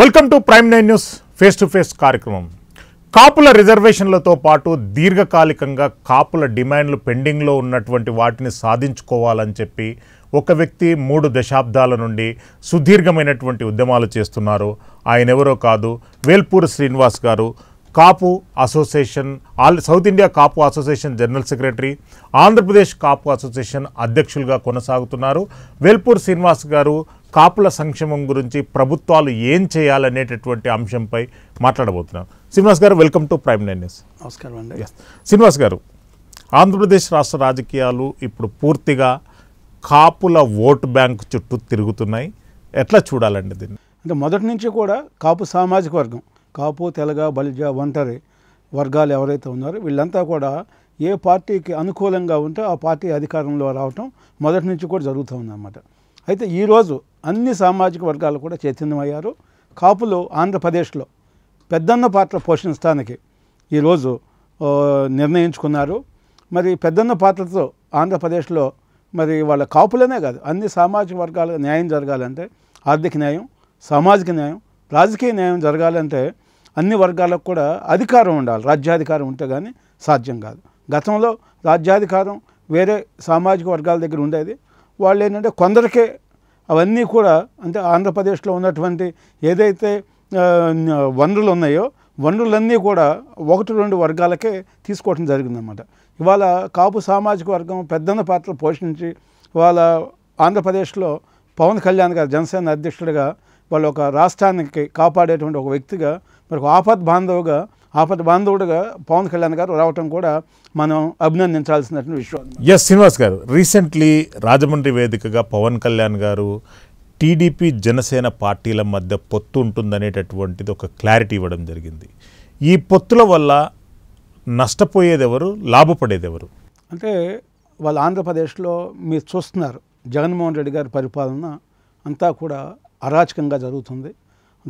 welcome to prime nine news face to face కార్యక్రమం కాపుల రిజర్వేషన్లతో పాటు దీర్ఘకాలికంగా కాపుల డిమాండ్లు పెండింగ్లో ఉన్నటువంటి వాటిని సాధించుకోవాలని చెప్పి ఒక వ్యక్తి మూడు దశాబ్దాల నుండి సుదీర్ఘమైనటువంటి ఉద్యమాలు చేస్తున్నారు ఆయన ఎవరో కాదు వేల్పూర్ శ్రీనివాస్ గారు Kapu association all south India Kapu association general secretary Andhra Pradesh Kapu association అధ్యక్షులుగా కొనసాగుతున్నారు వేల్పూర్ శ్రీనివాస్ గారు కాపుల సంక్షేమం గురించి ప్రభుత్వాలు ఏం చేయాలనేటటువంటి అంశంపై మాట్లాడబోతున్నాం శ్రీనివాస్ గారు welcome to prime nine news నమస్కారం అండి శ్రీనివాస్ గారు ఆంధ్రప్రదేశ్ రాష్ట్ర రాజకీయాలు ఇప్పుడు పూర్తిగా కాపుల ఓటు బ్యాంక్ చుట్టూ తిరుగుతున్నాయి ఎట్లా చూడాలండి దీన్ని అంటే మొదటి నుంచి కూడా కాపు సామాజిక వర్గం కాపు తెలగ బలిజ ఒంటరి వర్గాలు ఎవరైతే ఉన్నారో వీళ్ళంతా కూడా ఏ పార్టీకి అనుకూలంగా ఉంటే ఆ పార్టీ అధికారంలో రావటం మొదటి నుంచి కూడా జరుగుతూ అన్నమాట అయితే ఈరోజు అన్ని సామాజిక వర్గాలు కూడా చైతన్యమయ్యారు కాపులు ఆంధ్రప్రదేశ్లో పెద్దన్న పాత్ర పోషించడానికి ఈరోజు నిర్ణయించుకున్నారు మరి పెద్దన్న పాత్రతో ఆంధ్రప్రదేశ్లో మరి వాళ్ళ కాపులనే కాదు అన్ని సామాజిక వర్గాలకు న్యాయం జరగాలంటే ఆర్థిక న్యాయం సామాజిక న్యాయం రాజకీయ న్యాయం జరగాలంటే అన్ని వర్గాలకు కూడా అధికారం ఉండాలి రాజ్యాధికారం ఉంటే కానీ సాధ్యం కాదు గతంలో రాజ్యాధికారం వేరే సామాజిక వర్గాల దగ్గర ఉండేది వాళ్ళు ఏంటంటే కొందరికే అవన్నీ కూడా అంటే ఆంధ్రప్రదేశ్లో ఉన్నటువంటి ఏదైతే వనరులు ఉన్నాయో వనరులన్నీ కూడా ఒకటి రెండు వర్గాలకే తీసుకోవటం జరిగిందనమాట ఇవాళ కాపు సామాజిక వర్గం పెద్దన్న పాత్ర పోషించి వాళ్ళ ఆంధ్రప్రదేశ్లో పవన్ కళ్యాణ్ గారు జనసేన అధ్యక్షుడిగా వాళ్ళు ఒక రాష్ట్రానికి కాపాడేటువంటి ఒక వ్యక్తిగా మరి ఆపద్ బాంధవ్గా ఆపద బాంధవుడుగా పవన్ కళ్యాణ్ గారు రావటం కూడా మనం అభినందించాల్సినటువంటి విషయం ఎస్ శ్రీనివాస్ గారు రీసెంట్లీ రాజమండ్రి వేదికగా పవన్ కళ్యాణ్ గారు టీడీపీ జనసేన పార్టీల మధ్య పొత్తు ఉంటుందనేటటువంటిది ఒక క్లారిటీ ఇవ్వడం జరిగింది ఈ పొత్తుల వల్ల నష్టపోయేది ఎవరు లాభపడేది ఎవరు అంటే వాళ్ళ ఆంధ్రప్రదేశ్లో మీరు చూస్తున్నారు జగన్మోహన్ రెడ్డి గారి పరిపాలన అంతా కూడా అరాచకంగా జరుగుతుంది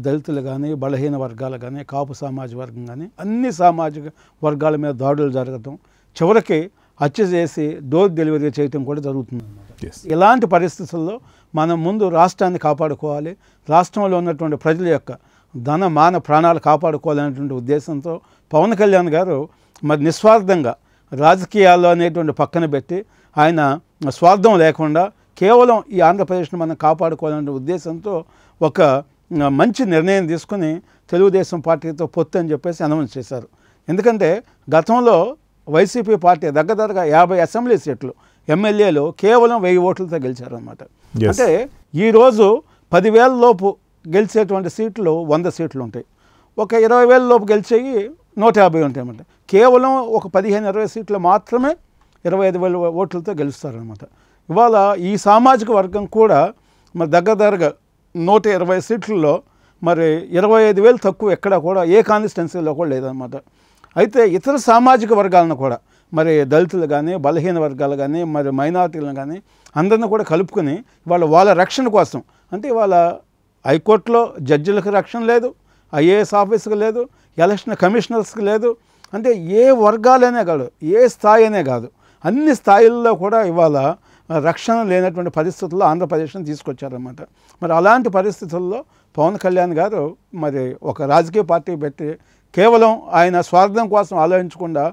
దళితులు కానీ బలహీన వర్గాలు కానీ కాపు సామాజిక వర్గం కానీ అన్ని సామాజిక వర్గాల మీద దాడులు జరగటం చివరికి హత్య చేసి డోర్ డెలివరీ చేయటం కూడా జరుగుతుంది ఇలాంటి పరిస్థితుల్లో మనం ముందు రాష్ట్రాన్ని కాపాడుకోవాలి రాష్ట్రంలో ఉన్నటువంటి ప్రజల యొక్క ధన మాన ప్రాణాలు కాపాడుకోవాలనేటువంటి ఉద్దేశంతో పవన్ కళ్యాణ్ గారు మరి నిస్వార్థంగా రాజకీయాల్లో అనేటువంటి పక్కన పెట్టి ఆయన స్వార్థం లేకుండా కేవలం ఈ ఆంధ్రప్రదేశ్ను మనం కాపాడుకోవాలనే ఉద్దేశంతో ఒక మంచి నిర్ణయం తీసుకుని తెలుగుదేశం పార్టీతో పొత్తు అని చెప్పేసి అనౌన్స్ చేశారు ఎందుకంటే గతంలో వైసీపీ పార్టీ దగ్గరగా యాభై అసెంబ్లీ సీట్లు ఎమ్మెల్యేలు కేవలం వెయ్యి ఓట్లతో గెలిచారనమాట అంటే ఈరోజు పదివేల లోపు గెలిచేటువంటి సీట్లు వంద సీట్లు ఉంటాయి ఒక ఇరవై వేల లోపు గెలిచేవి నూట యాభై ఉంటాయన్నమాట కేవలం ఒక పదిహేను ఇరవై సీట్లు మాత్రమే ఇరవై ఐదు వేల ఓట్లతో గెలుస్తారనమాట ఇవాళ ఈ సామాజిక వర్గం కూడా మరి దగ్గర దగ్గర నూట ఇరవై సీట్లలో మరి ఇరవై ఐదు వేలు తక్కువ ఎక్కడ కూడా ఏ కాన్స్టిట్యున్సీలో కూడా లేదన్నమాట అయితే ఇతర సామాజిక వర్గాలను కూడా మరి దళితులు కానీ బలహీన వర్గాలు కానీ మరి మైనార్టీలను కానీ అందరిని కూడా కలుపుకొని వాళ్ళ వాళ్ళ రక్షణ కోసం అంటే వాళ్ళ హైకోర్టులో జడ్జిలకు రక్షణ లేదు ఐఏఎస్ ఆఫీసుకు లేదు ఎలక్షన్ కమిషనర్స్కి లేదు అంటే ఏ వర్గాలనే కాదు ఏ స్థాయి అనే కాదు అన్ని స్థాయిల్లో కూడా ఇవాళ రక్షణ లేనటువంటి పరిస్థితుల్లో ఆంధ్రప్రదేశ్ని తీసుకొచ్చారన్నమాట మరి అలాంటి పరిస్థితుల్లో పవన్ కళ్యాణ్ గారు మరి ఒక రాజకీయ పార్టీ పెట్టి కేవలం ఆయన స్వార్థం కోసం ఆలోచించకుండా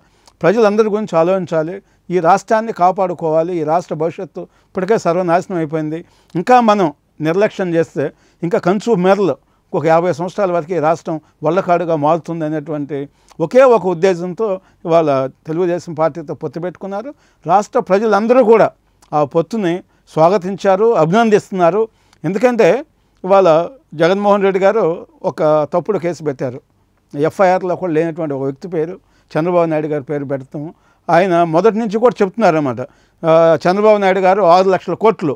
ప్రజలందరి గురించి ఆలోచించాలి ఈ రాష్ట్రాన్ని కాపాడుకోవాలి ఈ రాష్ట్ర భవిష్యత్తు ఇప్పటికే సర్వనాశనం అయిపోయింది ఇంకా మనం నిర్లక్ష్యం చేస్తే ఇంకా కంచు మెరలు ఒక యాభై సంవత్సరాల వరకు ఈ రాష్ట్రం వల్లకాడుగా మారుతుంది అనేటువంటి ఒకే ఒక ఉద్దేశంతో ఇవాళ తెలుగుదేశం పార్టీతో పొత్తు పెట్టుకున్నారు రాష్ట్ర ప్రజలందరూ కూడా ఆ పొత్తుని స్వాగతించారు అభినందిస్తున్నారు ఎందుకంటే ఇవాళ జగన్మోహన్ రెడ్డి గారు ఒక తప్పుడు కేసు పెట్టారు ఎఫ్ఐఆర్లో కూడా లేనటువంటి ఒక వ్యక్తి పేరు చంద్రబాబు నాయుడు గారి పేరు పెడతాము ఆయన మొదటి నుంచి కూడా చెప్తున్నారన్నమాట చంద్రబాబు నాయుడు గారు ఆరు లక్షల కోట్లు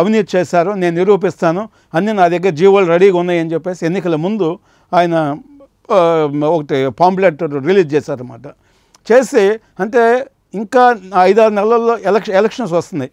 అవినీతి చేశారు నేను నిరూపిస్తాను అన్ని నా దగ్గర జీవోలు రెడీగా ఉన్నాయని చెప్పేసి ఎన్నికల ముందు ఆయన ఒకటి పాంప్లెట్ రిలీజ్ చేశారన్నమాట చేసి అంటే ఇంకా ఐదారు నెలల్లో ఎలక్ష ఎలక్షన్స్ వస్తున్నాయి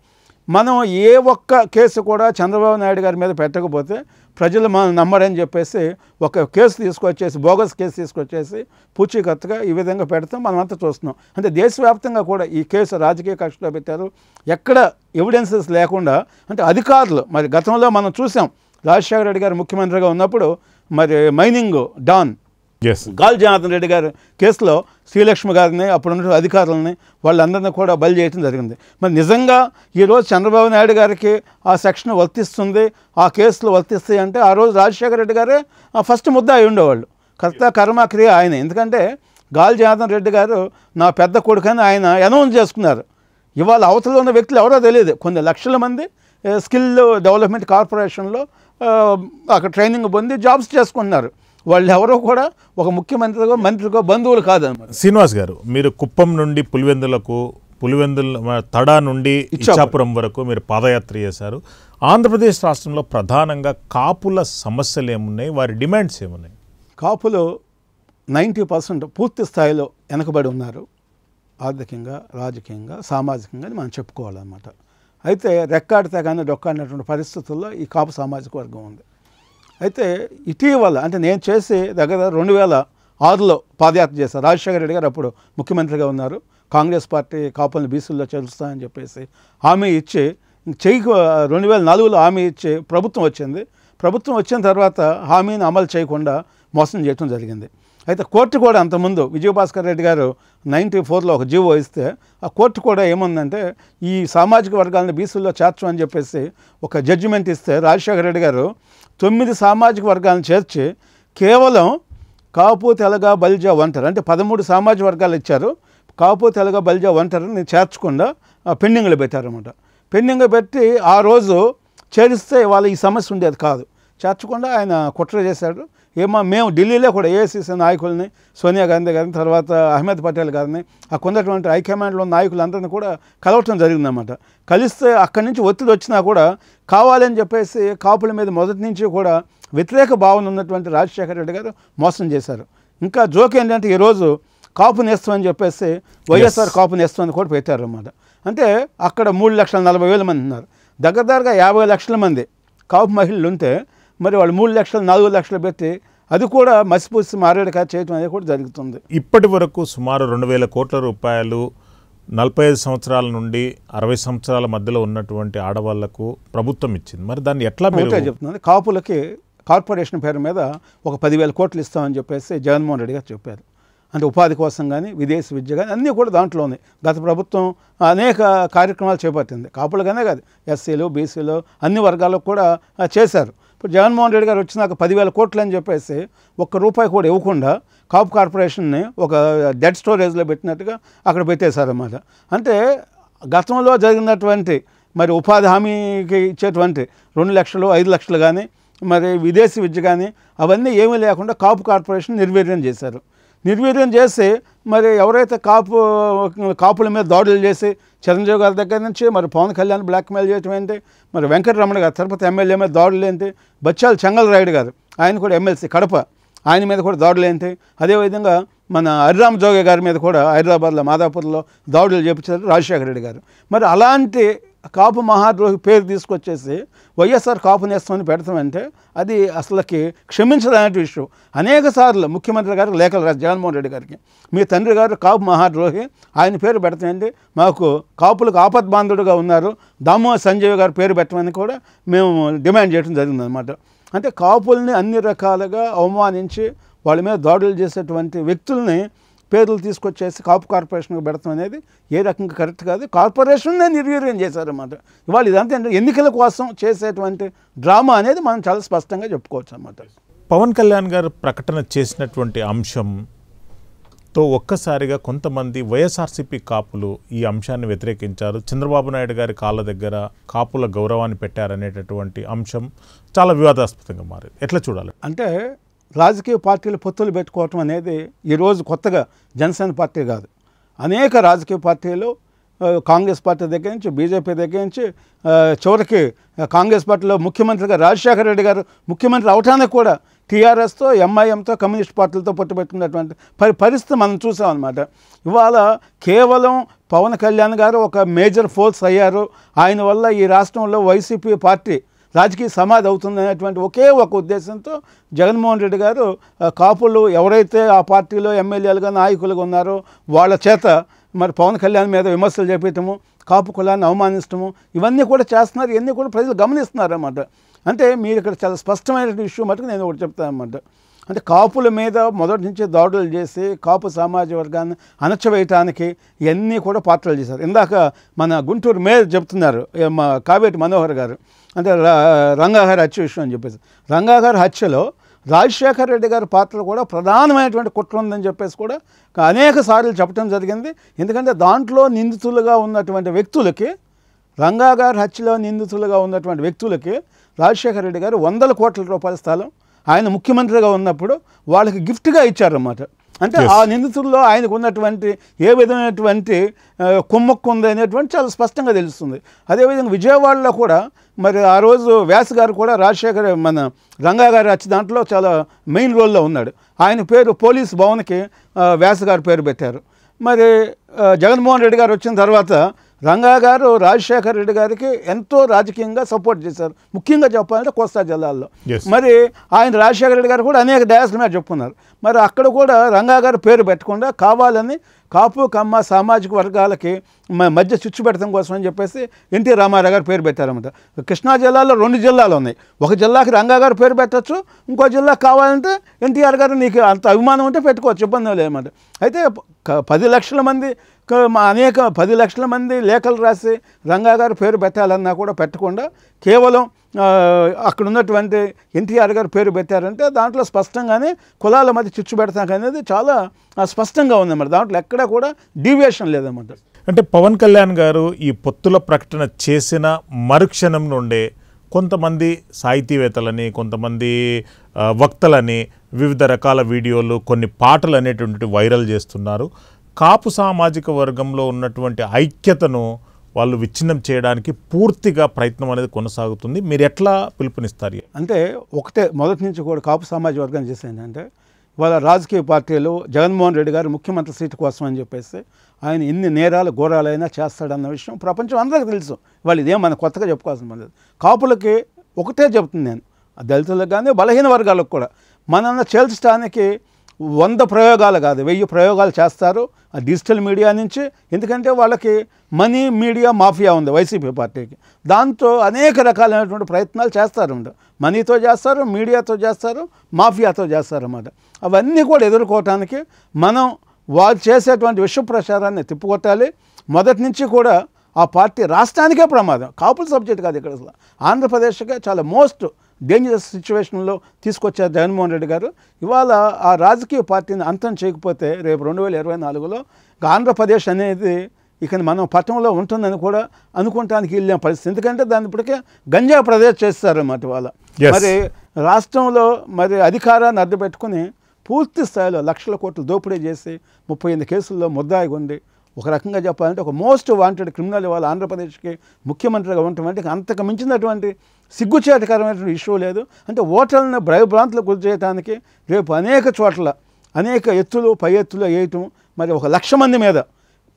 మనం ఏ ఒక్క కేసు కూడా చంద్రబాబు నాయుడు గారి మీద పెట్టకపోతే ప్రజలు మనం నమ్మరని చెప్పేసి ఒక కేసు తీసుకొచ్చేసి బోగస్ కేసు తీసుకొచ్చేసి పూచీకత్తుగా ఈ విధంగా పెడతాం మనమంతా చూస్తున్నాం అంటే దేశవ్యాప్తంగా కూడా ఈ కేసు రాజకీయ కక్షలో పెట్టారు ఎక్కడ ఎవిడెన్సెస్ లేకుండా అంటే అధికారులు మరి గతంలో మనం చూసాం రాజశేఖర రెడ్డి గారు ముఖ్యమంత్రిగా ఉన్నప్పుడు మరి మైనింగ్ డాన్ గాలి జనార్దన్ రెడ్డి గారి కేసులో శ్రీలక్ష్మి గారిని అప్పుడున్న అధికారులని వాళ్ళందరినీ కూడా బలి చేయడం జరిగింది మరి నిజంగా ఈరోజు చంద్రబాబు నాయుడు గారికి ఆ సెక్షన్ వర్తిస్తుంది ఆ కేసులు వర్తిస్తాయి అంటే ఆ రోజు రాజశేఖర రెడ్డి గారే ఫస్ట్ ముద్ద అయి ఉండేవాళ్ళు కర్త కర్మ క్రియ ఆయన ఎందుకంటే గాలి జనార్దన్ రెడ్డి గారు నా పెద్ద కొడుకని ఆయన అనౌన్స్ చేసుకున్నారు ఇవాళ అవతల ఉన్న వ్యక్తులు ఎవరో తెలియదు కొన్ని లక్షల మంది స్కిల్ డెవలప్మెంట్ కార్పొరేషన్లో అక్కడ ట్రైనింగ్ పొంది జాబ్స్ చేసుకుంటున్నారు వాళ్ళు ఎవరో కూడా ఒక ముఖ్యమంత్రిగా మంత్రికో బంధువులు కాదనమాట శ్రీనివాస్ గారు మీరు కుప్పం నుండి పులివెందులకు పులివెందుల తడా నుండి ఇచ్చాపురం వరకు మీరు పాదయాత్ర చేశారు ఆంధ్రప్రదేశ్ రాష్ట్రంలో ప్రధానంగా కాపుల సమస్యలు ఏమున్నాయి వారి డిమాండ్స్ ఏమున్నాయి కాపులు నైంటీ పర్సెంట్ పూర్తి స్థాయిలో వెనకబడి ఉన్నారు ఆర్థికంగా రాజకీయంగా సామాజికంగా మనం చెప్పుకోవాలన్నమాట అయితే రెక్కాడితే కానీ డొక్కాడినటువంటి పరిస్థితుల్లో ఈ కాపు సామాజిక వర్గం ఉంది అయితే ఇటీవల అంటే నేను చేసి దగ్గర రెండు వేల ఆరులో పాదయాత్ర చేశాను రాజశేఖర రెడ్డి గారు అప్పుడు ముఖ్యమంత్రిగా ఉన్నారు కాంగ్రెస్ పార్టీ కాపులను బీసీల్లో చేరుస్తానని చెప్పేసి హామీ ఇచ్చి చెయ్యి రెండు వేల నాలుగులో హామీ ఇచ్చి ప్రభుత్వం వచ్చింది ప్రభుత్వం వచ్చిన తర్వాత హామీని అమలు చేయకుండా మోసం చేయటం జరిగింది అయితే కోర్టు కూడా అంతకుముందు విజయభాస్కర్ రెడ్డి గారు నైంటీ ఫోర్లో ఒక జీవో ఇస్తే ఆ కోర్టు కూడా ఏముందంటే ఈ సామాజిక వర్గాలను బీసీల్లో చేర్చు అని చెప్పేసి ఒక జడ్జిమెంట్ ఇస్తే రాజశేఖర రెడ్డి గారు తొమ్మిది సామాజిక వర్గాలను చేర్చి కేవలం కాపు తెలగ బల్జ ఒంటరి అంటే పదమూడు సామాజిక వర్గాలు ఇచ్చారు కాపు తెలగ బల్జా ఒంటరిని చేర్చకుండా పెండింగ్లు పెట్టారన్నమాట పెండింగ్ పెట్టి ఆ రోజు చేరిస్తే వాళ్ళ ఈ సమస్య ఉండేది కాదు చేర్చకుండా ఆయన కుట్ర చేశాడు ఏమో మేము ఢిల్లీలో కూడా ఏఐసిసి నాయకుల్ని సోనియా గాంధీ గారిని తర్వాత అహ్మద్ పటేల్ గారిని ఆ ఉన్నటువంటి హైకమాండ్లో నాయకులందరినీ కూడా కలవటం జరిగిందన్నమాట కలిస్తే అక్కడి నుంచి ఒత్తిడి వచ్చినా కూడా కావాలని చెప్పేసి కాపుల మీద మొదటి నుంచి కూడా వ్యతిరేక భావన ఉన్నటువంటి రాజశేఖర రెడ్డి గారు మోసం చేశారు ఇంకా జోక్ ఏంటంటే ఈరోజు కాపు నేస్తామని చెప్పేసి వైఎస్ఆర్ కాపు నేస్తం అని కూడా పెట్టారు అనమాట అంటే అక్కడ మూడు లక్షల నలభై వేల మంది ఉన్నారు దగ్గర దగ్గరగా యాభై లక్షల మంది కాపు మహిళలు ఉంటే మరి వాళ్ళు మూడు లక్షలు నాలుగు లక్షలు పెట్టి అది కూడా మసిపూసి మారేడుకాయ చేయటం అనేది కూడా జరుగుతుంది ఇప్పటి వరకు సుమారు రెండు వేల కోట్ల రూపాయలు నలభై ఐదు సంవత్సరాల నుండి అరవై సంవత్సరాల మధ్యలో ఉన్నటువంటి ఆడవాళ్లకు ప్రభుత్వం ఇచ్చింది మరి దాన్ని ఎట్లా చెప్తుంది కాపులకి కార్పొరేషన్ పేరు మీద ఒక పదివేల కోట్లు ఇస్తామని చెప్పేసి జగన్మోహన్ రెడ్డి గారు చెప్పారు అంటే ఉపాధి కోసం కానీ విదేశీ విద్య కానీ అన్నీ కూడా దాంట్లో ఉన్నాయి గత ప్రభుత్వం అనేక కార్యక్రమాలు చేపట్టింది కాపులుగానే కాదు ఎస్సీలు బీసీలు అన్ని వర్గాలకు కూడా చేశారు ఇప్పుడు జగన్మోహన్ రెడ్డి గారు వచ్చినాక పదివేల కోట్లు అని చెప్పేసి ఒక్క రూపాయి కూడా ఇవ్వకుండా కాపు కార్పొరేషన్ని ఒక డెడ్ స్టోరేజ్లో పెట్టినట్టుగా అక్కడ పెట్టేశారన్నమాట అంటే గతంలో జరిగినటువంటి మరి ఉపాధి హామీకి ఇచ్చేటువంటి రెండు లక్షలు ఐదు లక్షలు కానీ మరి విదేశీ విద్య కానీ అవన్నీ ఏమీ లేకుండా కాపు కార్పొరేషన్ నిర్వీర్యం చేశారు నిర్వీర్యం చేసి మరి ఎవరైతే కాపు కాపుల మీద దాడులు చేసి చిరంజీవి గారి దగ్గర నుంచి మరి పవన్ కళ్యాణ్ బ్లాక్మెయిల్ చేయటం ఏంటి మరి వెంకటరమణ గారు తిరుపతి ఎమ్మెల్యే మీద దాడులు ఏంటి బచ్చాల చెంగలరాయుడు గారు ఆయన కూడా ఎమ్మెల్సీ కడప ఆయన మీద కూడా దాడులు ఏంటి అదేవిధంగా మన హరిరామ్ జోగి గారి మీద కూడా హైదరాబాద్లో మాదాపూర్లో దాడులు చేపించారు రాజశేఖర రెడ్డి గారు మరి అలాంటి కాపు మహాద్రోహి పేరు తీసుకొచ్చేసి వైఎస్ఆర్ కాపు నేస్తామని పెడతామంటే అది అసలుకి క్షమించడానికి విషయం అనేక సార్లు ముఖ్యమంత్రి గారికి లేఖలు రాదు జగన్మోహన్ రెడ్డి గారికి మీ తండ్రి గారు కాపు మహాద్రోహి ఆయన పేరు పెడతామండి మాకు కాపులకు ఆపద్బాంధుడుగా ఉన్నారు దామో సంజయ్ గారు పేరు పెట్టమని కూడా మేము డిమాండ్ చేయడం జరిగిందనమాట అంటే కాపుల్ని అన్ని రకాలుగా అవమానించి వాళ్ళ మీద దాడులు చేసేటువంటి వ్యక్తుల్ని పేర్లు తీసుకొచ్చేసి కాపు కార్పొరేషన్కి పెడతాం అనేది ఏ రకంగా కరెక్ట్ కాదు కార్పొరేషన్నే నిర్వీర్యం చేశారన్నమాట ఇవాళ ఇదంతా ఎన్నికల కోసం చేసేటువంటి డ్రామా అనేది మనం చాలా స్పష్టంగా చెప్పుకోవచ్చు అన్నమాట పవన్ కళ్యాణ్ గారు ప్రకటన చేసినటువంటి అంశంతో ఒక్కసారిగా కొంతమంది వైఎస్ఆర్సీపీ కాపులు ఈ అంశాన్ని వ్యతిరేకించారు చంద్రబాబు నాయుడు గారి కాళ్ళ దగ్గర కాపుల గౌరవాన్ని పెట్టారనేటటువంటి అంశం చాలా వివాదాస్పదంగా మారింది ఎట్లా చూడాలి అంటే రాజకీయ పార్టీలు పొత్తులు పెట్టుకోవటం అనేది ఈరోజు కొత్తగా జనసేన పార్టీ కాదు అనేక రాజకీయ పార్టీలు కాంగ్రెస్ పార్టీ దగ్గర నుంచి బీజేపీ దగ్గర నుంచి చివరికి కాంగ్రెస్ పార్టీలో ముఖ్యమంత్రిగా రాజశేఖర రెడ్డి గారు ముఖ్యమంత్రి అవటానికి కూడా టీఆర్ఎస్తో ఎంఐఎంతో కమ్యూనిస్ట్ పార్టీలతో పెట్టుకున్నటువంటి పరి పరిస్థితి మనం చూసామన్నమాట ఇవాళ కేవలం పవన్ కళ్యాణ్ గారు ఒక మేజర్ ఫోర్స్ అయ్యారు ఆయన వల్ల ఈ రాష్ట్రంలో వైసీపీ పార్టీ రాజకీయ సమాధి అనేటువంటి ఒకే ఒక ఉద్దేశంతో జగన్మోహన్ రెడ్డి గారు కాపులు ఎవరైతే ఆ పార్టీలో ఎమ్మెల్యేలుగా నాయకులుగా ఉన్నారో వాళ్ళ చేత మరి పవన్ కళ్యాణ్ మీద విమర్శలు చేపించము కాపు కులాన్ని అవమానించడము ఇవన్నీ కూడా చేస్తున్నారు ఇవన్నీ కూడా ప్రజలు గమనిస్తున్నారు అన్నమాట అంటే మీరు ఇక్కడ చాలా స్పష్టమైన ఇష్యూ మటుకు నేను ఒకటి చెప్తాను అన్నమాట అంటే కాపుల మీద మొదటి నుంచి దాడులు చేసి కాపు సామాజ వర్గాన్ని అణచివేయటానికి ఇవన్నీ కూడా పాత్రలు చేశారు ఇందాక మన గుంటూరు మేయర్ చెప్తున్నారు మా కావేటి మనోహర్ గారు అంటే రంగాగారి హత్య విషయం అని చెప్పేసి రంగాగారి హత్యలో రాజశేఖర్ రెడ్డి గారి పాత్ర కూడా ప్రధానమైనటువంటి కుట్ర ఉందని చెప్పేసి కూడా అనేక సార్లు చెప్పడం జరిగింది ఎందుకంటే దాంట్లో నిందితులుగా ఉన్నటువంటి వ్యక్తులకి రంగాగారి హత్యలో నిందితులుగా ఉన్నటువంటి వ్యక్తులకి రాజశేఖర రెడ్డి గారు వందల కోట్ల రూపాయల స్థలం ఆయన ముఖ్యమంత్రిగా ఉన్నప్పుడు వాళ్ళకి గిఫ్ట్గా ఇచ్చారన్నమాట అంటే ఆ నిందితుల్లో ఆయనకు ఉన్నటువంటి ఏ విధమైనటువంటి కుమ్మక్కు ఉంది అనేటువంటి చాలా స్పష్టంగా తెలుస్తుంది అదేవిధంగా విజయవాడలో కూడా మరి ఆ రోజు వ్యాస్ గారు కూడా రాజశేఖర్ మన రంగా గారు వచ్చి దాంట్లో చాలా మెయిన్ రోల్లో ఉన్నాడు ఆయన పేరు పోలీస్ భవన్కి వ్యాస్ గారు పేరు పెట్టారు మరి జగన్మోహన్ రెడ్డి గారు వచ్చిన తర్వాత రంగా గారు రాజశేఖర్ రెడ్డి గారికి ఎంతో రాజకీయంగా సపోర్ట్ చేశారు ముఖ్యంగా చెప్పాలంటే కోస్తా జిల్లాల్లో మరి ఆయన రాజశేఖర రెడ్డి గారు కూడా అనేక డయాస్ల మీద చెప్పుకున్నారు మరి అక్కడ కూడా రంగా గారు పేరు పెట్టకుండా కావాలని కాపు కమ్మ సామాజిక వర్గాలకి మధ్య చిచ్చు పెడతాం కోసం అని చెప్పేసి ఎన్టీ రామారావు గారు పేరు పెట్టారన్నమాట కృష్ణా జిల్లాలో రెండు జిల్లాలు ఉన్నాయి ఒక జిల్లాకి రంగా గారు పేరు పెట్టచ్చు ఇంకో జిల్లా కావాలంటే ఎన్టీఆర్ గారు నీకు అంత అభిమానం ఉంటే పెట్టుకోవచ్చు ఇబ్బంది లేదు అయితే పది లక్షల మంది అనేక పది లక్షల మంది లేఖలు రాసి రంగా గారి పేరు పెట్టాలన్నా కూడా పెట్టకుండా కేవలం అక్కడ ఉన్నటువంటి ఎన్టీఆర్ గారు పేరు పెట్టారంటే దాంట్లో స్పష్టంగానే కులాల మధ్య చిచ్చు పెడతాం అనేది చాలా స్పష్టంగా ఉందన్నమాట దాంట్లో ఎక్కడా కూడా డీవియేషన్ లేదన్నమాట అంటే పవన్ కళ్యాణ్ గారు ఈ పొత్తుల ప్రకటన చేసిన మరుక్షణం నుండే కొంతమంది సాహితీవేత్తలని కొంతమంది వక్తలని వివిధ రకాల వీడియోలు కొన్ని పాటలు అనేటువంటి వైరల్ చేస్తున్నారు కాపు సామాజిక వర్గంలో ఉన్నటువంటి ఐక్యతను వాళ్ళు విచ్ఛిన్నం చేయడానికి పూర్తిగా ప్రయత్నం అనేది కొనసాగుతుంది మీరు ఎట్లా పిలుపునిస్తారు అంటే ఒకటే మొదటి నుంచి కూడా కాపు సామాజిక వర్గం చేసింది అంటే ఇవాళ రాజకీయ పార్టీలు జగన్మోహన్ రెడ్డి గారు ముఖ్యమంత్రి సీటు కోసం అని చెప్పేసి ఆయన ఎన్ని నేరాలు ఘోరాలైనా చేస్తాడన్న విషయం ప్రపంచం అందరికీ తెలుసు వాళ్ళు ఇదేం మనం కొత్తగా చెప్పుకోవాల్సిన పని లేదు కాపులకి ఒకటే చెప్తుంది నేను దళితులకు కానీ బలహీన వర్గాలకు కూడా మనల్ని చేల్చడానికి వంద ప్రయోగాలు కాదు వెయ్యి ప్రయోగాలు చేస్తారు ఆ డిజిటల్ మీడియా నుంచి ఎందుకంటే వాళ్ళకి మనీ మీడియా మాఫియా ఉంది వైసీపీ పార్టీకి దాంతో అనేక రకాలైనటువంటి ప్రయత్నాలు చేస్తారు మనీతో చేస్తారు మీడియాతో చేస్తారు మాఫియాతో చేస్తారు అన్నమాట అవన్నీ కూడా ఎదుర్కోవటానికి మనం వాళ్ళు చేసేటువంటి విష ప్రచారాన్ని తిప్పుకొట్టాలి మొదటి నుంచి కూడా ఆ పార్టీ రాష్ట్రానికే ప్రమాదం కాపుల సబ్జెక్ట్ కాదు ఇక్కడ అసలు ఆంధ్రప్రదేశ్కే చాలా మోస్ట్ డేంజరస్ సిచ్యువేషన్లో తీసుకొచ్చారు జగన్మోహన్ రెడ్డి గారు ఇవాళ ఆ రాజకీయ పార్టీని అంతం చేయకపోతే రేపు రెండు వేల ఇరవై నాలుగులో ఆంధ్రప్రదేశ్ అనేది ఇక మనం పట్టణంలో ఉంటుందని కూడా అనుకుంటానికి వెళ్ళిన పరిస్థితి ఎందుకంటే దాన్ని ఇప్పటికే గంజా ప్రదేశ్ చేస్తారన్నమాట వాళ్ళ మరి రాష్ట్రంలో మరి అధికారాన్ని అడ్డు పెట్టుకుని పూర్తి స్థాయిలో లక్షల కోట్లు దోపిడీ చేసి ముప్పై ఎనిమిది కేసుల్లో ముద్దాయి ఉండి ఒక రకంగా చెప్పాలంటే ఒక మోస్ట్ వాంటెడ్ క్రిమినల్ ఇవాళ ఆంధ్రప్రదేశ్కి ముఖ్యమంత్రిగా ఉండటం అంటే అంతకు మించినటువంటి సిగ్గుచేటకరమైనటువంటి ఇష్యూ లేదు అంటే ఓటర్లను భయభ్రాంతులకు గురి చేయడానికి రేపు అనేక చోట్ల అనేక ఎత్తులు పై ఎత్తులు వేయటం మరి ఒక లక్ష మంది మీద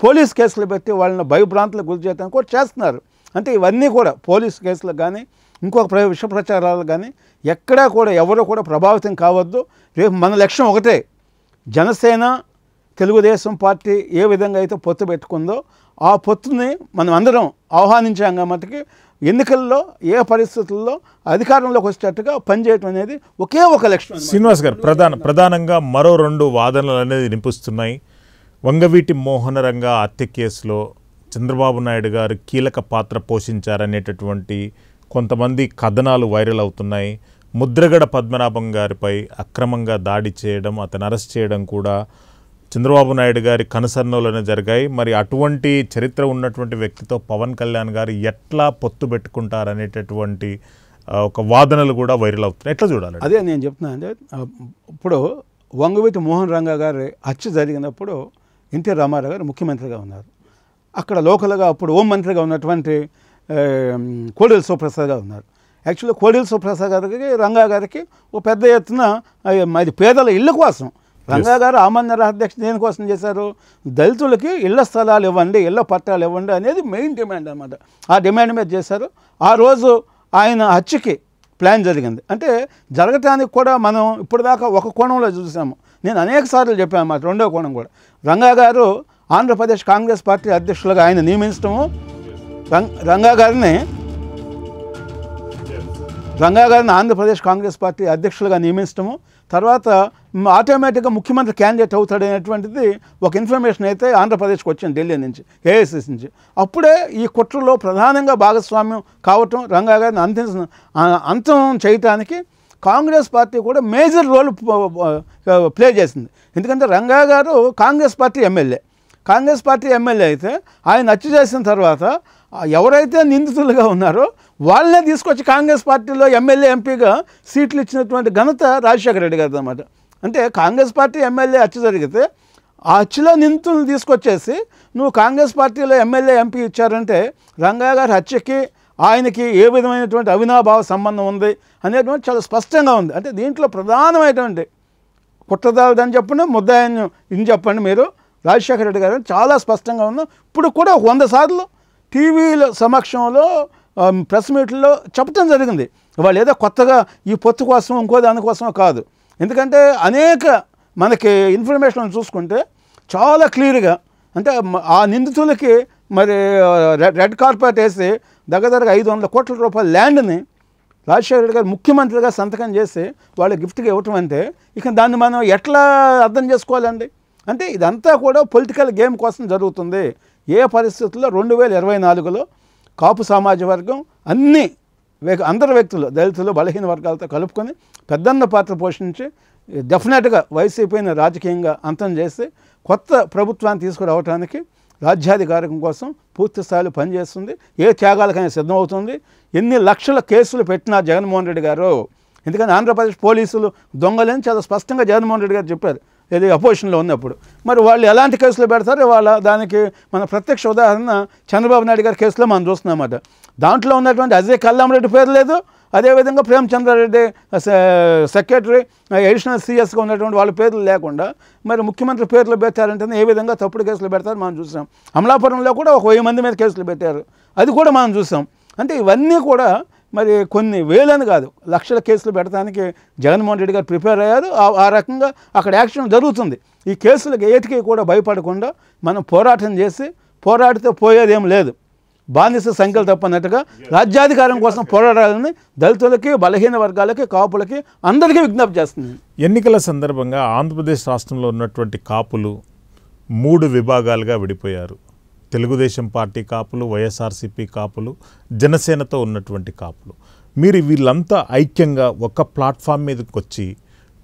పోలీస్ కేసులు పెట్టి వాళ్ళని భయభ్రాంతులకు గురి చేయడానికి కూడా చేస్తున్నారు అంటే ఇవన్నీ కూడా పోలీస్ కేసులకు కానీ ఇంకొక విష ప్రచారాలు కానీ ఎక్కడా కూడా ఎవరు కూడా ప్రభావితం కావద్దు రేపు మన లక్ష్యం ఒకటే జనసేన తెలుగుదేశం పార్టీ ఏ విధంగా అయితే పొత్తు పెట్టుకుందో ఆ పొత్తుని మనం అందరం ఆహ్వానించాం కాబట్టి ఎన్నికల్లో ఏ పరిస్థితుల్లో అధికారంలోకి వచ్చేటట్టుగా పనిచేయటం అనేది ఒకే ఒక లక్ష్యం శ్రీనివాస్ గారు ప్రధాన ప్రధానంగా మరో రెండు వాదనలు అనేది వినిపిస్తున్నాయి వంగవీటి మోహనరంగ హత్య కేసులో చంద్రబాబు నాయుడు గారు కీలక పాత్ర పోషించారనేటటువంటి కొంతమంది కథనాలు వైరల్ అవుతున్నాయి ముద్రగడ పద్మనాభం గారిపై అక్రమంగా దాడి చేయడం అతను అరెస్ట్ చేయడం కూడా చంద్రబాబు నాయుడు గారి కనుసరణలోనే జరిగాయి మరి అటువంటి చరిత్ర ఉన్నటువంటి వ్యక్తితో పవన్ కళ్యాణ్ గారు ఎట్లా పొత్తు పెట్టుకుంటారనేటటువంటి ఒక వాదనలు కూడా వైరల్ అవుతున్నాయి ఎట్లా చూడాలి అదే నేను చెప్తున్నా అంటే ఇప్పుడు వంగవీతి మోహన్ రంగా గారి హత్య జరిగినప్పుడు ఎన్టీఆర్ రామారావు గారు ముఖ్యమంత్రిగా ఉన్నారు అక్కడ లోకల్గా అప్పుడు ఓం మంత్రిగా ఉన్నటువంటి కోడెల సుప్రసాద్ గారు ఉన్నారు యాక్చువల్గా కోడెల సుప్రసాద్ గారికి రంగా గారికి ఓ పెద్ద ఎత్తున అది పేదల ఇళ్ళ కోసం రంగా గారు ఆమరణ అధ్యక్ష దేనికోసం చేశారు దళితులకి ఇళ్ల స్థలాలు ఇవ్వండి ఇళ్ల పట్టాలు ఇవ్వండి అనేది మెయిన్ డిమాండ్ అనమాట ఆ డిమాండ్ మీద చేశారు ఆ రోజు ఆయన హత్యకి ప్లాన్ జరిగింది అంటే జరగటానికి కూడా మనం ఇప్పటిదాకా ఒక కోణంలో చూసాము నేను అనేక సార్లు చెప్పాను అన్నమాట రెండో కోణం కూడా రంగా గారు ఆంధ్రప్రదేశ్ కాంగ్రెస్ పార్టీ అధ్యక్షులుగా ఆయన నియమించడము రంగా గారిని రంగా గారిని ఆంధ్రప్రదేశ్ కాంగ్రెస్ పార్టీ అధ్యక్షులుగా నియమించడము తర్వాత ఆటోమేటిక్గా ముఖ్యమంత్రి క్యాండిడేట్ అవుతాడు అనేటువంటిది ఒక ఇన్ఫర్మేషన్ అయితే ఆంధ్రప్రదేశ్కి వచ్చింది ఢిల్లీ నుంచి ఏఐసిసి నుంచి అప్పుడే ఈ కుట్రలో ప్రధానంగా భాగస్వామ్యం కావటం రంగా గారిని అంతం అంతం చేయటానికి కాంగ్రెస్ పార్టీ కూడా మేజర్ రోల్ ప్లే చేసింది ఎందుకంటే రంగా గారు Congress party MLA Congress party MLA అయితే ఆయన హత్య చేసిన తర్వాత ఎవరైతే నిందితులుగా ఉన్నారో వాళ్ళనే తీసుకొచ్చి కాంగ్రెస్ పార్టీలో ఎమ్మెల్యే ఎంపీగా సీట్లు ఇచ్చినటువంటి ఘనత రాజశేఖర రెడ్డి గారిది అనమాట అంటే కాంగ్రెస్ పార్టీ ఎమ్మెల్యే హత్య జరిగితే ఆ హత్యలో నిందితులను తీసుకొచ్చేసి నువ్వు కాంగ్రెస్ పార్టీలో ఎమ్మెల్యే ఎంపీ ఇచ్చారంటే రంగయ్య గారి హత్యకి ఆయనకి ఏ విధమైనటువంటి అవినాభావ సంబంధం ఉంది అనేటువంటి చాలా స్పష్టంగా ఉంది అంటే దీంట్లో ప్రధానమైనటువంటి కుట్రదారుడు అని చెప్పండి ముద్దాయన్యం ఇది చెప్పండి మీరు రాజశేఖర రెడ్డి గారు చాలా స్పష్టంగా ఉన్నాం ఇప్పుడు కూడా వంద సార్లు టీవీల సమక్షంలో ప్రెస్ మీట్లో చెప్పడం జరిగింది వాళ్ళు ఏదో కొత్తగా ఈ పొత్తు కోసం ఇంకో దానికోసం కాదు ఎందుకంటే అనేక మనకి ఇన్ఫర్మేషన్ చూసుకుంటే చాలా క్లియర్గా అంటే ఆ నిందితులకి మరి రెడ్ కార్పెట్ వేసి దగ్గర దగ్గర ఐదు వందల కోట్ల రూపాయల ల్యాండ్ని రాజశేఖర రెడ్డి గారు ముఖ్యమంత్రిగా సంతకం చేసి వాళ్ళ గిఫ్ట్గా ఇవ్వటం అంటే ఇక దాన్ని మనం ఎట్లా అర్థం చేసుకోవాలండి అంటే ఇదంతా కూడా పొలిటికల్ గేమ్ కోసం జరుగుతుంది ఏ పరిస్థితుల్లో రెండు వేల ఇరవై నాలుగులో కాపు సమాజ వర్గం అన్ని అందరు వ్యక్తులు దళితులు బలహీన వర్గాలతో కలుపుకొని పెద్దన్న పాత్ర పోషించి డెఫినెట్గా వైసీపీని రాజకీయంగా అంతం చేసి కొత్త ప్రభుత్వాన్ని తీసుకురావడానికి రాజ్యాధికారికం కోసం పూర్తి స్థాయిలో పనిచేస్తుంది ఏ త్యాగాలకైనా సిద్ధమవుతుంది ఎన్ని లక్షల కేసులు పెట్టినా జగన్మోహన్ రెడ్డి గారు ఎందుకంటే ఆంధ్రప్రదేశ్ పోలీసులు దొంగలేని చాలా స్పష్టంగా జగన్మోహన్ రెడ్డి గారు చెప్పారు ఏది అపోజిషన్లో ఉన్నప్పుడు మరి వాళ్ళు ఎలాంటి కేసులు పెడతారో వాళ్ళ దానికి మన ప్రత్యక్ష ఉదాహరణ చంద్రబాబు నాయుడు గారి కేసులో మనం చూస్తున్నామన్నమాట దాంట్లో ఉన్నటువంటి అజయ్ కల్లామరెడ్డి పేరు లేదు అదేవిధంగా ప్రేమచంద్రారెడ్డి సెక్రటరీ అడిషనల్ సీఎస్గా ఉన్నటువంటి వాళ్ళ పేర్లు లేకుండా మరి ముఖ్యమంత్రి పేర్లు పెట్టారంటే ఏ విధంగా తప్పుడు కేసులు పెడతారు మనం చూసాం అమలాపురంలో కూడా ఒక వెయ్యి మంది మీద కేసులు పెట్టారు అది కూడా మనం చూసాం అంటే ఇవన్నీ కూడా మరి కొన్ని వేలని కాదు లక్షల కేసులు పెట్టడానికి జగన్మోహన్ రెడ్డి గారు ప్రిపేర్ అయ్యారు ఆ రకంగా అక్కడ యాక్షన్ జరుగుతుంది ఈ కేసులకు ఏటికి కూడా భయపడకుండా మనం పోరాటం చేసి పోరాడితే పోయేదేం లేదు బానిస సంఖ్యలు తప్పనట్టుగా రాజ్యాధికారం కోసం పోరాడాలని దళితులకి బలహీన వర్గాలకి కాపులకి అందరికీ విజ్ఞప్తి చేస్తుంది ఎన్నికల సందర్భంగా ఆంధ్రప్రదేశ్ రాష్ట్రంలో ఉన్నటువంటి కాపులు మూడు విభాగాలుగా విడిపోయారు తెలుగుదేశం పార్టీ కాపులు వైఎస్ఆర్సీపీ కాపులు జనసేనతో ఉన్నటువంటి కాపులు మీరు వీళ్ళంతా ఐక్యంగా ఒక ప్లాట్ఫామ్ మీదకి వచ్చి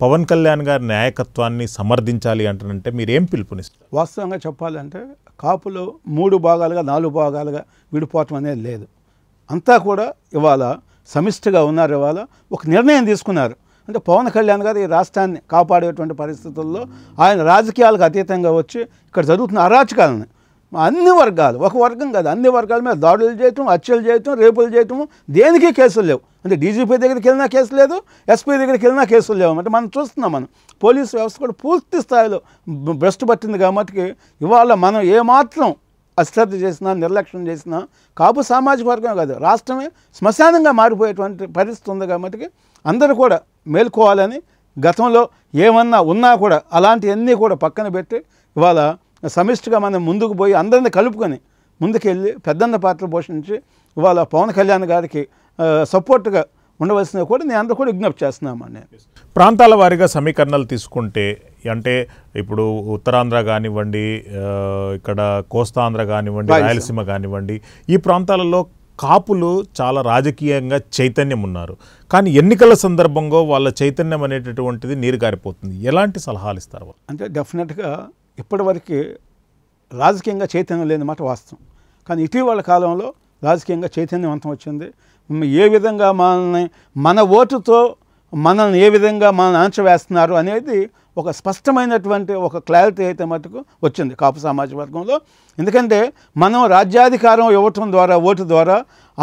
పవన్ కళ్యాణ్ గారి నాయకత్వాన్ని సమర్థించాలి అంటారంటే మీరు ఏం పిలుపునిస్తారు వాస్తవంగా చెప్పాలంటే కాపులు మూడు భాగాలుగా నాలుగు భాగాలుగా విడిపోవటం అనేది లేదు అంతా కూడా ఇవాళ సమిష్టిగా ఉన్నారు ఇవాళ ఒక నిర్ణయం తీసుకున్నారు అంటే పవన్ కళ్యాణ్ గారు ఈ రాష్ట్రాన్ని కాపాడేటువంటి పరిస్థితుల్లో ఆయన రాజకీయాలకు అతీతంగా వచ్చి ఇక్కడ జరుగుతున్న అరాచకాలను అన్ని వర్గాలు ఒక వర్గం కాదు అన్ని వర్గాల మీద దాడులు చేయటం హత్యలు చేయటం రేపులు చేయటం దేనికి కేసులు లేవు అంటే డీజీపీ దగ్గరికి వెళ్ళినా కేసు లేదు ఎస్పీ దగ్గరికి వెళ్ళినా కేసులు లేవు అంటే మనం చూస్తున్నాం మనం పోలీసు వ్యవస్థ కూడా పూర్తి స్థాయిలో భ్రష్టు పట్టింది కాబట్టి ఇవాళ మనం ఏమాత్రం అశ్రద్ధ చేసినా నిర్లక్ష్యం చేసినా కాపు సామాజిక వర్గం కాదు రాష్ట్రమే శ్మశానంగా మారిపోయేటువంటి పరిస్థితి ఉంది కాబట్టి అందరూ కూడా మేల్కోవాలని గతంలో ఏమన్నా ఉన్నా కూడా అలాంటివన్నీ కూడా పక్కన పెట్టి ఇవాళ సమిష్టిగా మనం ముందుకు పోయి అందరిని కలుపుకొని ముందుకెళ్ళి పెద్దన్న పాత్ర పోషించి ఇవాళ పవన్ కళ్యాణ్ గారికి సపోర్ట్గా ఉండవలసిన కూడా నేను అందరూ కూడా విజ్ఞప్తి చేస్తున్నామని ప్రాంతాల వారీగా సమీకరణలు తీసుకుంటే అంటే ఇప్పుడు ఉత్తరాంధ్ర కానివ్వండి ఇక్కడ కోస్తాంధ్ర కానివ్వండి రాయలసీమ కానివ్వండి ఈ ప్రాంతాలలో కాపులు చాలా రాజకీయంగా చైతన్యం ఉన్నారు కానీ ఎన్నికల సందర్భంగా వాళ్ళ చైతన్యం అనేటటువంటిది నీరుగారిపోతుంది ఎలాంటి సలహాలు ఇస్తారు అంటే డెఫినెట్గా ఇప్పటివరకు రాజకీయంగా చైతన్యం మాట వాస్తవం కానీ ఇటీవల కాలంలో రాజకీయంగా చైతన్యవంతం వచ్చింది ఏ విధంగా మనల్ని మన ఓటుతో మనల్ని ఏ విధంగా మనల్ని అణచవేస్తున్నారు అనేది ఒక స్పష్టమైనటువంటి ఒక క్లారిటీ అయితే మటుకు వచ్చింది కాపు సామాజిక వర్గంలో ఎందుకంటే మనం రాజ్యాధికారం ఇవ్వటం ద్వారా ఓటు ద్వారా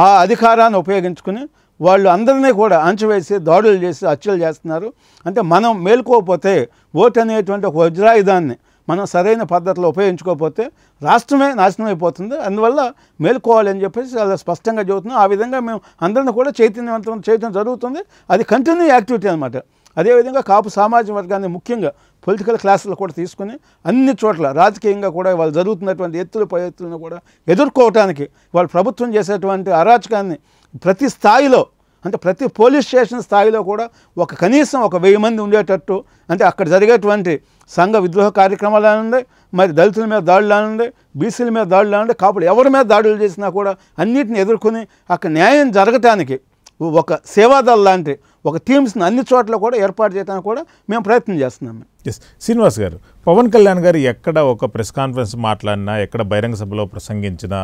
ఆ అధికారాన్ని ఉపయోగించుకుని వాళ్ళు అందరినీ కూడా అంచవేసి దాడులు చేసి హత్యలు చేస్తున్నారు అంటే మనం మేలుకోకపోతే ఓటు అనేటువంటి ఒక వజ్రాయుధాన్ని మనం సరైన పద్ధతిలో ఉపయోగించుకోకపోతే రాష్ట్రమే నాశనం అయిపోతుంది అందువల్ల మేల్కోవాలి అని చెప్పేసి చాలా స్పష్టంగా చెబుతున్నాం ఆ విధంగా మేము అందరిని కూడా చైతన్యవంతం చేయడం జరుగుతుంది అది కంటిన్యూ యాక్టివిటీ అనమాట అదేవిధంగా కాపు సామాజిక వర్గాన్ని ముఖ్యంగా పొలిటికల్ క్లాసులు కూడా తీసుకుని అన్ని చోట్ల రాజకీయంగా కూడా వాళ్ళు జరుగుతున్నటువంటి ఎత్తులు పై ఎత్తులను కూడా ఎదుర్కోవటానికి వాళ్ళు ప్రభుత్వం చేసేటువంటి అరాచకాన్ని ప్రతి స్థాయిలో అంటే ప్రతి పోలీస్ స్టేషన్ స్థాయిలో కూడా ఒక కనీసం ఒక వెయ్యి మంది ఉండేటట్టు అంటే అక్కడ జరిగేటువంటి సంఘ విద్రోహ కార్యక్రమాలు అనండి మరి దళితుల మీద దాడులు అనండి బీసీల మీద దాడులు అనండి కాపులు ఎవరి మీద దాడులు చేసినా కూడా అన్నింటిని ఎదుర్కొని అక్కడ న్యాయం జరగటానికి ఒక సేవాదళ లాంటి ఒక టీమ్స్ని అన్ని చోట్ల కూడా ఏర్పాటు చేయడానికి కూడా మేము ప్రయత్నం చేస్తున్నాము ఎస్ శ్రీనివాస్ గారు పవన్ కళ్యాణ్ గారు ఎక్కడ ఒక ప్రెస్ కాన్ఫరెన్స్ మాట్లాడినా ఎక్కడ బహిరంగ సభలో ప్రసంగించినా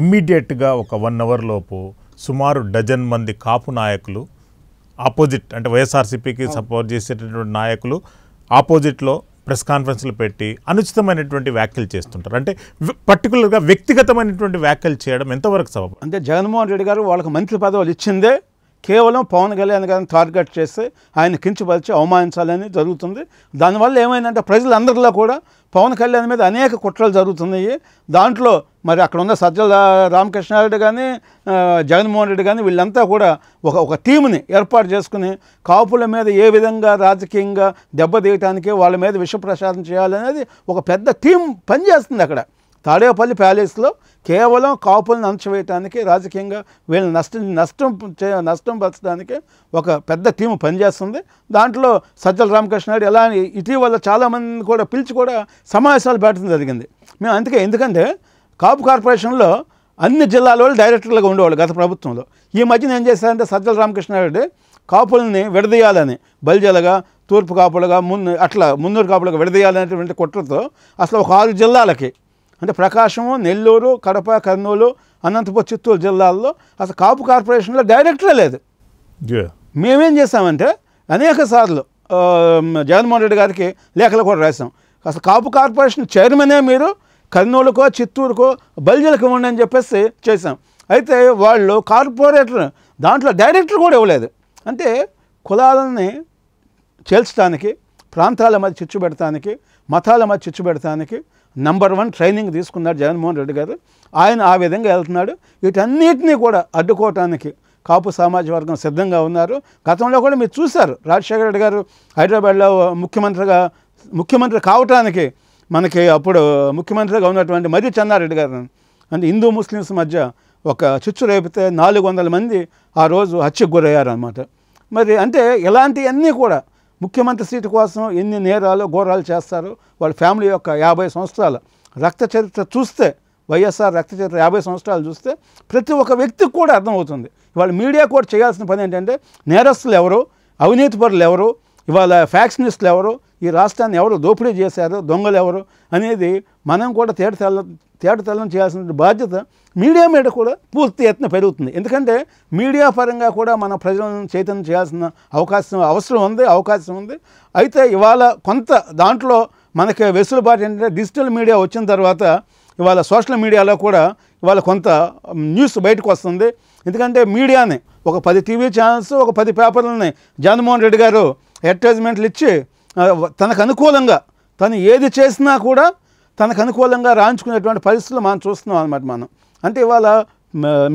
ఇమ్మీడియట్గా ఒక వన్ అవర్ లోపు సుమారు డజన్ మంది కాపు నాయకులు ఆపోజిట్ అంటే వైఎస్ఆర్సీపీకి సపోర్ట్ చేసేటటువంటి నాయకులు ఆపోజిట్లో ప్రెస్ కాన్ఫరెన్స్లు పెట్టి అనుచితమైనటువంటి వ్యాఖ్యలు చేస్తుంటారు అంటే పర్టికులర్గా వ్యక్తిగతమైనటువంటి వ్యాఖ్యలు చేయడం ఎంతవరకు సబబు అంటే జగన్మోహన్ రెడ్డి గారు వాళ్ళకి మంత్రి పదవులు ఇచ్చిందే కేవలం పవన్ కళ్యాణ్ గారిని టార్గెట్ చేసి ఆయన కించపరిచి అవమానించాలని జరుగుతుంది దానివల్ల ఏమైందంటే ప్రజలందరిలో కూడా పవన్ కళ్యాణ్ మీద అనేక కుట్రలు జరుగుతున్నాయి దాంట్లో మరి అక్కడ ఉన్న సజ్జల రామకృష్ణారెడ్డి కానీ జగన్మోహన్ రెడ్డి కానీ వీళ్ళంతా కూడా ఒక ఒక టీంని ఏర్పాటు చేసుకుని కాపుల మీద ఏ విధంగా రాజకీయంగా దెబ్బతీయటానికి వాళ్ళ మీద విషప్రసాదం చేయాలనేది ఒక పెద్ద టీం పనిచేస్తుంది అక్కడ తాడేపల్లి ప్యాలెస్లో కేవలం కాపులను అణచివేయటానికి రాజకీయంగా వీళ్ళని నష్టం నష్టం నష్టం పరచడానికి ఒక పెద్ద టీం పనిచేస్తుంది దాంట్లో సజ్జల రామకృష్ణ నాయుడు ఎలా ఇటీవల చాలామందిని కూడా పిలిచి కూడా సమావేశాలు పెట్టడం జరిగింది మేము అందుకే ఎందుకంటే కాపు కార్పొరేషన్లో అన్ని జిల్లాల వాళ్ళు డైరెక్టర్లుగా ఉండేవాళ్ళు గత ప్రభుత్వంలో ఈ మధ్యన ఏం చేశారంటే సజ్జల రామకృష్ణారెడ్డి కాపులని కాపుల్ని విడదీయాలని బలిజలగా తూర్పు కాపులుగా మున్ను అట్లా మున్నూరు కాపులుగా విడదీయాలనేటువంటి కుట్రతో అసలు ఒక ఆరు జిల్లాలకి అంటే ప్రకాశము నెల్లూరు కడప కర్నూలు అనంతపురం చిత్తూరు జిల్లాల్లో అసలు కాపు కార్పొరేషన్లో డైరెక్టరే లేదు మేమేం చేసామంటే అనేక సార్లు జగన్మోహన్ రెడ్డి గారికి లేఖలు కూడా రాసాం అసలు కాపు కార్పొరేషన్ చైర్మనే మీరు కర్నూలుకో చిత్తూరుకో బల్జలకు ఇవ్వండి అని చెప్పేసి చేశాం అయితే వాళ్ళు కార్పొరేటర్ దాంట్లో డైరెక్టర్ కూడా ఇవ్వలేదు అంటే కులాలని చేల్చడానికి ప్రాంతాల మధ్య చిచ్చు పెడతానికి మతాల మధ్య చిచ్చు పెడతానికి నంబర్ వన్ ట్రైనింగ్ తీసుకున్నారు జగన్మోహన్ రెడ్డి గారు ఆయన ఆ విధంగా వెళ్తున్నాడు వీటన్నిటినీ కూడా అడ్డుకోవటానికి కాపు సామాజిక వర్గం సిద్ధంగా ఉన్నారు గతంలో కూడా మీరు చూశారు రాజశేఖర రెడ్డి గారు హైదరాబాద్లో ముఖ్యమంత్రిగా ముఖ్యమంత్రి కావటానికి మనకి అప్పుడు ముఖ్యమంత్రిగా ఉన్నటువంటి మరి చెన్నారెడ్డి గారు అంటే హిందూ ముస్లిమ్స్ మధ్య ఒక చిచ్చు రేపితే నాలుగు వందల మంది ఆ రోజు హత్యకు గురయ్యారనమాట మరి అంటే ఇలాంటివన్నీ కూడా ముఖ్యమంత్రి సీటు కోసం ఎన్ని నేరాలు ఘోరాలు చేస్తారు వాళ్ళ ఫ్యామిలీ యొక్క యాభై సంవత్సరాల రక్త చరిత్ర చూస్తే వైఎస్ఆర్ రక్త చరిత్ర యాభై సంవత్సరాలు చూస్తే ప్రతి ఒక్క వ్యక్తికి కూడా అర్థమవుతుంది ఇవాళ మీడియా కూడా చేయాల్సిన పని ఏంటంటే నేరస్తులు ఎవరు అవినీతిపరులు ఎవరు ఇవాళ ఫ్యాక్షనిస్టులు ఎవరు ఈ రాష్ట్రాన్ని ఎవరు దోపిడీ చేశారు దొంగలు ఎవరు అనేది మనం కూడా తేట తేటతెల్లం చేయాల్సిన బాధ్యత మీడియా మీద కూడా పూర్తి ఎత్తున పెరుగుతుంది ఎందుకంటే మీడియా పరంగా కూడా మన ప్రజలను చైతన్యం చేయాల్సిన అవకాశం అవసరం ఉంది అవకాశం ఉంది అయితే ఇవాళ కొంత దాంట్లో మనకి వెసులుబాటు ఏంటంటే డిజిటల్ మీడియా వచ్చిన తర్వాత ఇవాళ సోషల్ మీడియాలో కూడా ఇవాళ కొంత న్యూస్ బయటకు వస్తుంది ఎందుకంటే మీడియాని ఒక పది టీవీ ఛానల్స్ ఒక పది పేపర్లని జగన్మోహన్ రెడ్డి గారు అడ్వర్టైజ్మెంట్లు ఇచ్చి తనకు అనుకూలంగా తను ఏది చేసినా కూడా తనకు అనుకూలంగా రాంచుకునేటువంటి పరిస్థితులు మనం చూస్తున్నాం అనమాట మనం అంటే ఇవాళ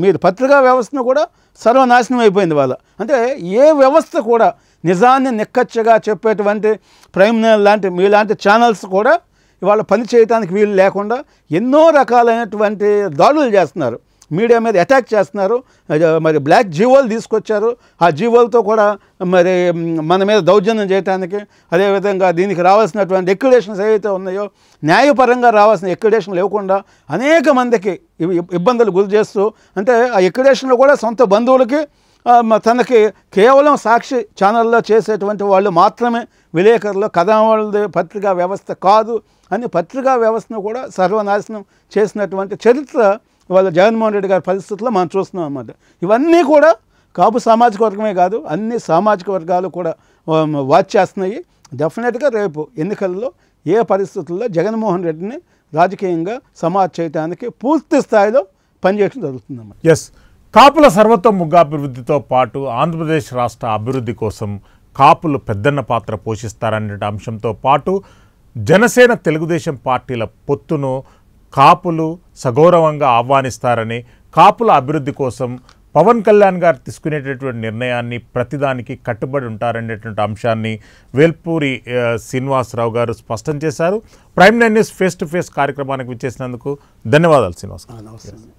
మీరు పత్రికా వ్యవస్థను కూడా సర్వనాశనం అయిపోయింది వాళ్ళ అంటే ఏ వ్యవస్థ కూడా నిజాన్ని నిక్కచ్చగా చెప్పేటువంటి ప్రైమ్ లాంటి మీలాంటి ఛానల్స్ కూడా ఇవాళ పని చేయడానికి వీలు లేకుండా ఎన్నో రకాలైనటువంటి దాడులు చేస్తున్నారు మీడియా మీద అటాక్ చేస్తున్నారు మరి బ్లాక్ జీవోలు తీసుకొచ్చారు ఆ జీవోలతో కూడా మరి మన మీద దౌర్జన్యం చేయడానికి అదేవిధంగా దీనికి రావాల్సినటువంటి ఎక్యుడేషన్స్ ఏవైతే ఉన్నాయో న్యాయపరంగా రావాల్సిన ఎక్యుడేషన్లు ఇవ్వకుండా అనేక మందికి ఇబ్బందులు గురి చేస్తూ అంటే ఆ ఎక్యుడేషన్లు కూడా సొంత బంధువులకి తనకి కేవలం సాక్షి ఛానల్లో చేసేటువంటి వాళ్ళు మాత్రమే విలేకరులు కథావాళ్ళది పత్రికా వ్యవస్థ కాదు అని పత్రికా వ్యవస్థను కూడా సర్వనాశనం చేసినటువంటి చరిత్ర వాళ్ళ జగన్మోహన్ రెడ్డి గారి పరిస్థితుల్లో మనం చూస్తున్నాం అన్నమాట ఇవన్నీ కూడా కాపు సామాజిక వర్గమే కాదు అన్ని సామాజిక వర్గాలు కూడా వాచ్ చేస్తున్నాయి డెఫినెట్గా రేపు ఎన్నికల్లో ఏ పరిస్థితుల్లో జగన్మోహన్ రెడ్డిని రాజకీయంగా సమాజ్ చేయడానికి పూర్తి స్థాయిలో పనిచేయడం జరుగుతుందన్నమాట ఎస్ కాపుల సర్వతోముఖాభివృద్ధితో పాటు ఆంధ్రప్రదేశ్ రాష్ట్ర అభివృద్ధి కోసం కాపులు పెద్దన్న పాత్ర పోషిస్తారనే అంశంతో పాటు జనసేన తెలుగుదేశం పార్టీల పొత్తును కాపులు సగౌరవంగా ఆహ్వానిస్తారని కాపుల అభివృద్ధి కోసం పవన్ కళ్యాణ్ గారు తీసుకునేటటువంటి నిర్ణయాన్ని ప్రతిదానికి కట్టుబడి ఉంటారనేటువంటి అంశాన్ని వేల్పూరి శ్రీనివాసరావు గారు స్పష్టం చేశారు prime nine news face to face కార్యక్రమానికి విచ్చేసినందుకు ధన్యవాదాలు శ్రీనివాస్ నమస్తే